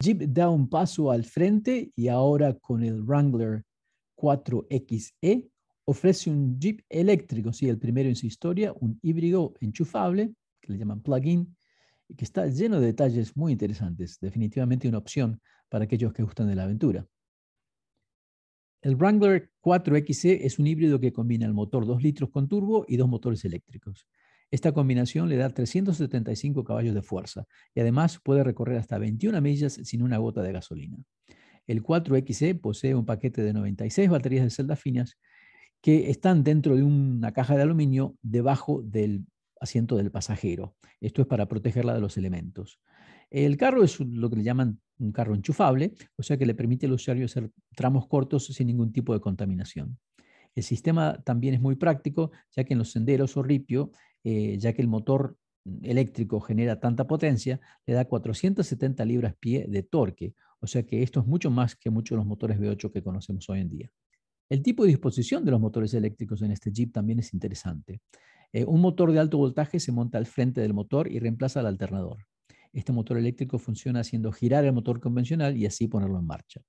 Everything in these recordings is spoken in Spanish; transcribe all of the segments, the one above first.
Jeep da un paso al frente y ahora con el Wrangler 4XE ofrece un Jeep eléctrico, sí, el primero en su historia, un híbrido enchufable, que le llaman plug-in, y que está lleno de detalles muy interesantes, definitivamente una opción para aquellos que gustan de la aventura. El Wrangler 4XE es un híbrido que combina el motor 2 litros con turbo y dos motores eléctricos. Esta combinación le da 375 caballos de fuerza y además puede recorrer hasta 21 millas sin una gota de gasolina. El 4XE posee un paquete de 96 baterías de celda finas que están dentro de una caja de aluminio debajo del asiento del pasajero. Esto es para protegerla de los elementos. El carro es lo que le llaman un carro enchufable, o sea que le permite al usuario hacer tramos cortos sin ningún tipo de contaminación. El sistema también es muy práctico, ya que en los senderos o ripio eh, ya que el motor mm, eléctrico genera tanta potencia, le da 470 libras-pie de torque, o sea que esto es mucho más que muchos de los motores V8 que conocemos hoy en día. El tipo de disposición de los motores eléctricos en este Jeep también es interesante. Eh, un motor de alto voltaje se monta al frente del motor y reemplaza al alternador. Este motor eléctrico funciona haciendo girar el motor convencional y así ponerlo en marcha.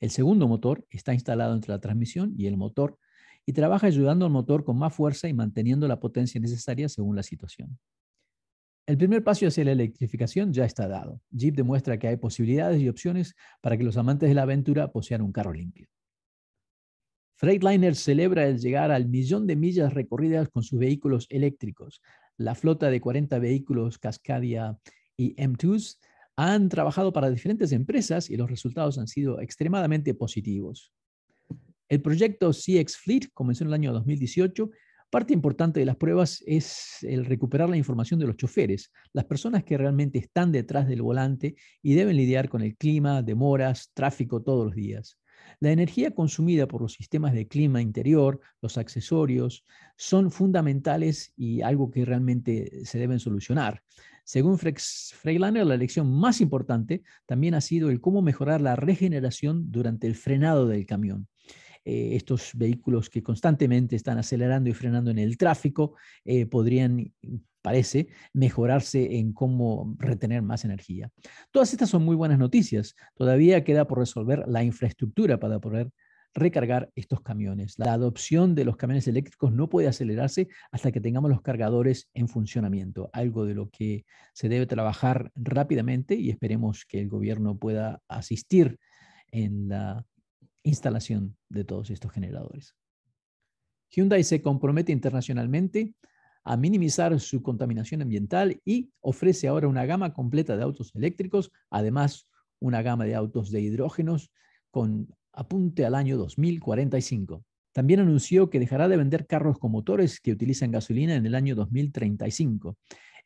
El segundo motor está instalado entre la transmisión y el motor y trabaja ayudando al motor con más fuerza y manteniendo la potencia necesaria según la situación. El primer paso hacia la electrificación ya está dado. Jeep demuestra que hay posibilidades y opciones para que los amantes de la aventura posean un carro limpio. Freightliner celebra el llegar al millón de millas recorridas con sus vehículos eléctricos. La flota de 40 vehículos Cascadia y M2s han trabajado para diferentes empresas y los resultados han sido extremadamente positivos. El proyecto CX Fleet comenzó en el año 2018. Parte importante de las pruebas es el recuperar la información de los choferes, las personas que realmente están detrás del volante y deben lidiar con el clima, demoras, tráfico todos los días. La energía consumida por los sistemas de clima interior, los accesorios, son fundamentales y algo que realmente se deben solucionar. Según Freilander, la lección más importante también ha sido el cómo mejorar la regeneración durante el frenado del camión. Eh, estos vehículos que constantemente están acelerando y frenando en el tráfico eh, podrían parece, mejorarse en cómo retener más energía. Todas estas son muy buenas noticias. Todavía queda por resolver la infraestructura para poder recargar estos camiones. La adopción de los camiones eléctricos no puede acelerarse hasta que tengamos los cargadores en funcionamiento, algo de lo que se debe trabajar rápidamente y esperemos que el gobierno pueda asistir en la instalación de todos estos generadores. Hyundai se compromete internacionalmente a minimizar su contaminación ambiental y ofrece ahora una gama completa de autos eléctricos, además una gama de autos de hidrógenos con apunte al año 2045. También anunció que dejará de vender carros con motores que utilizan gasolina en el año 2035.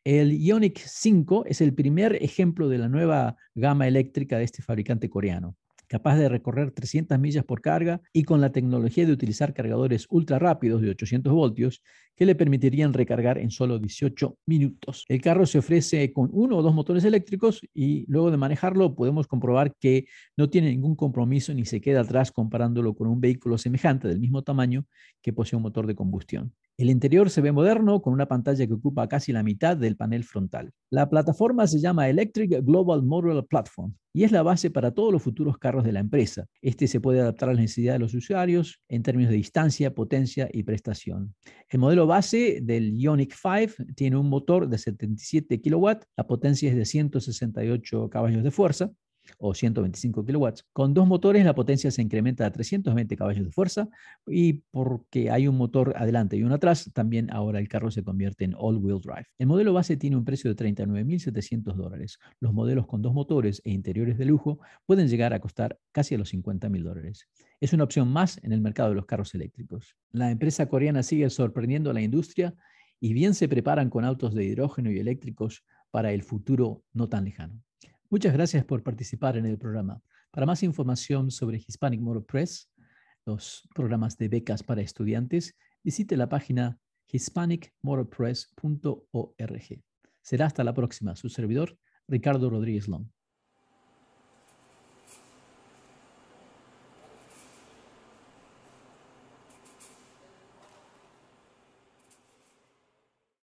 El Ioniq 5 es el primer ejemplo de la nueva gama eléctrica de este fabricante coreano capaz de recorrer 300 millas por carga y con la tecnología de utilizar cargadores ultra rápidos de 800 voltios que le permitirían recargar en solo 18 minutos. El carro se ofrece con uno o dos motores eléctricos y luego de manejarlo podemos comprobar que no tiene ningún compromiso ni se queda atrás comparándolo con un vehículo semejante del mismo tamaño que posee un motor de combustión. El interior se ve moderno con una pantalla que ocupa casi la mitad del panel frontal. La plataforma se llama Electric Global Modular Platform y es la base para todos los futuros carros de la empresa. Este se puede adaptar a las necesidades de los usuarios en términos de distancia, potencia y prestación. El modelo base del Ionic 5 tiene un motor de 77 kW, la potencia es de 168 caballos de fuerza, o 125 kilowatts. Con dos motores la potencia se incrementa a 320 caballos de fuerza y porque hay un motor adelante y uno atrás, también ahora el carro se convierte en all-wheel drive. El modelo base tiene un precio de 39.700 dólares. Los modelos con dos motores e interiores de lujo pueden llegar a costar casi a los 50.000 dólares. Es una opción más en el mercado de los carros eléctricos. La empresa coreana sigue sorprendiendo a la industria y bien se preparan con autos de hidrógeno y eléctricos para el futuro no tan lejano. Muchas gracias por participar en el programa. Para más información sobre Hispanic Model Press, los programas de becas para estudiantes, visite la página hispanicmodelpress.org. Será hasta la próxima. Su servidor, Ricardo Rodríguez Long.